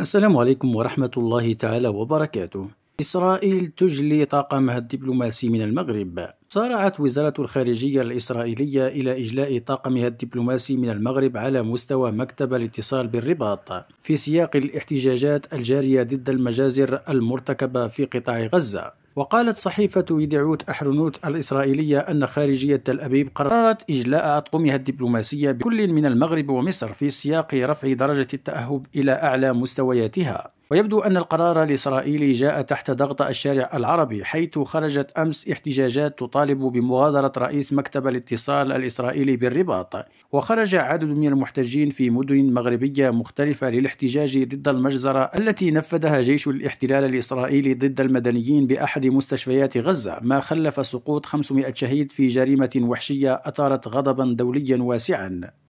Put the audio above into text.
السلام عليكم ورحمة الله تعالى وبركاته إسرائيل تجلي طاقمها الدبلوماسي من المغرب سارعت وزارة الخارجية الإسرائيلية إلى إجلاء طاقمها الدبلوماسي من المغرب على مستوى مكتب الاتصال بالرباط في سياق الاحتجاجات الجارية ضد المجازر المرتكبة في قطاع غزة وقالت صحيفة ويدعوت أحرنوت الإسرائيلية أن خارجية تل أبيب قررت إجلاء أطقمها الدبلوماسية بكل من المغرب ومصر في سياق رفع درجة التأهب إلى أعلى مستوياتها ويبدو أن القرار الإسرائيلي جاء تحت ضغط الشارع العربي حيث خرجت أمس احتجاجات تطالب بمغادرة رئيس مكتب الاتصال الإسرائيلي بالرباط وخرج عدد من المحتجين في مدن مغربية مختلفة للاحتجاج ضد المجزرة التي نفذها جيش الاحتلال الإسرائيلي ضد المدنيين بأحد مستشفيات غزة ما خلف سقوط 500 شهيد في جريمة وحشية أثارت غضبا دوليا واسعا